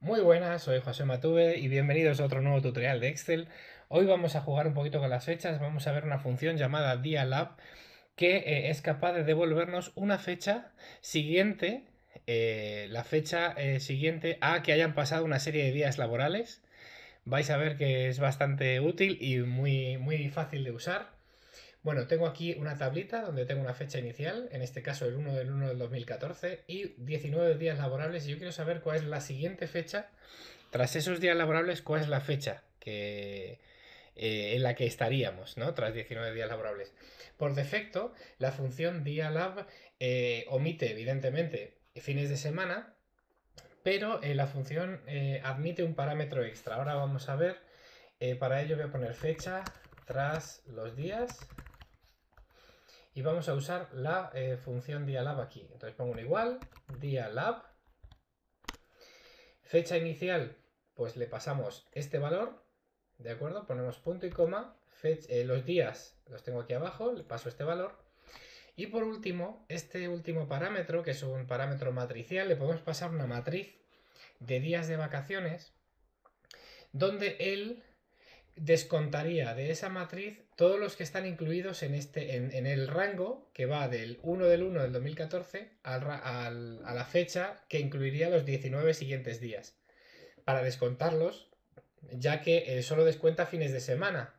Muy buenas, soy José Matube y bienvenidos a otro nuevo tutorial de Excel. Hoy vamos a jugar un poquito con las fechas, vamos a ver una función llamada dialab que eh, es capaz de devolvernos una fecha siguiente, eh, la fecha eh, siguiente a que hayan pasado una serie de días laborales. Vais a ver que es bastante útil y muy, muy fácil de usar. Bueno, tengo aquí una tablita donde tengo una fecha inicial, en este caso el 1 del 1 del 2014, y 19 días laborables. Y yo quiero saber cuál es la siguiente fecha, tras esos días laborables, cuál es la fecha eh, en la que estaríamos, ¿no? Tras 19 días laborables. Por defecto, la función día lab eh, omite, evidentemente, fines de semana, pero eh, la función admite un parámetro extra. Ahora vamos a ver. para ello voy a poner fecha tras los días y vamos a usar la eh, función dialab aquí. Entonces pongo un igual, dialab, fecha inicial, pues le pasamos este valor, ¿de acuerdo? Ponemos punto y coma, eh, los días los tengo aquí abajo, le paso este valor, y por último, este último parámetro, que es un parámetro matricial, le podemos pasar una matriz de días de vacaciones, donde él descontaría de esa matriz todos los que están incluidos en, este, en, el rango que va del 1 del 1 del 2014 al, a la fecha que incluiría los 19 siguientes días. Para descontarlos, ya que eh, solo descuenta fines de semana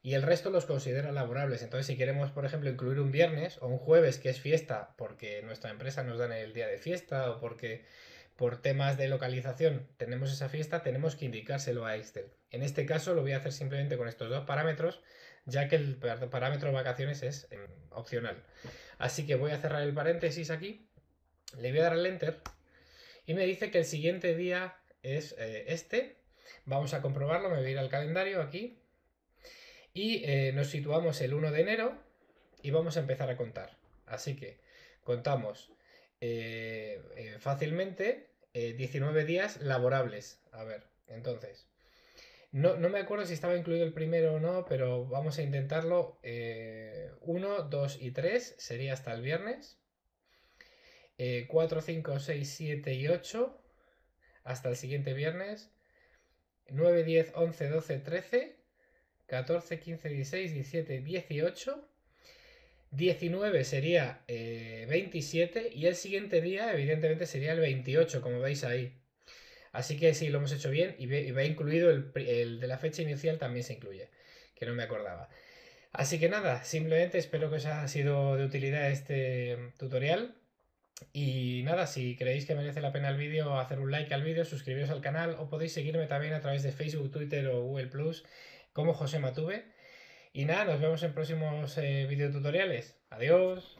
y el resto los considera laborables. Entonces, si queremos, por ejemplo, incluir un viernes o un jueves que es fiesta porque nuestra empresa nos da el día de fiesta o porque por temas de localización tenemos esa fiesta, tenemos que indicárselo a Excel. En este caso lo voy a hacer simplemente con estos dos parámetros, ya que el parámetro vacaciones es eh, opcional. Así que voy a cerrar el paréntesis aquí, le voy a dar al Enter y me dice que el siguiente día es eh, este. Vamos a comprobarlo, me voy a ir al calendario aquí y eh, nos situamos el 1 de enero y vamos a empezar a contar. Así que contamos eh, eh, fácilmente 19 eh, días laborables. A ver, entonces. No, no, me acuerdo si estaba incluido el primero o no, pero vamos a intentarlo. 1, 2 y 3 sería hasta el viernes. 4, 5, 6, 7 y 8 hasta el siguiente viernes. 9, 10, 11, 12, 13, 14, 15, 16, 17, 18 19 sería 27 eh, y el siguiente día evidentemente sería el 28, como veis ahí. Así que sí, lo hemos hecho bien y, va incluido el, de la fecha inicial también se incluye, que no me acordaba. Así que nada, simplemente espero que os haya sido de utilidad este mm, tutorial. Y nada, si creéis que merece la pena el vídeo, hacer un like al vídeo, suscribiros al canal o podéis seguirme también a través de Facebook, Twitter o Google Plus como José Matube. Y nada, nos vemos en próximos eh, videotutoriales. Adiós.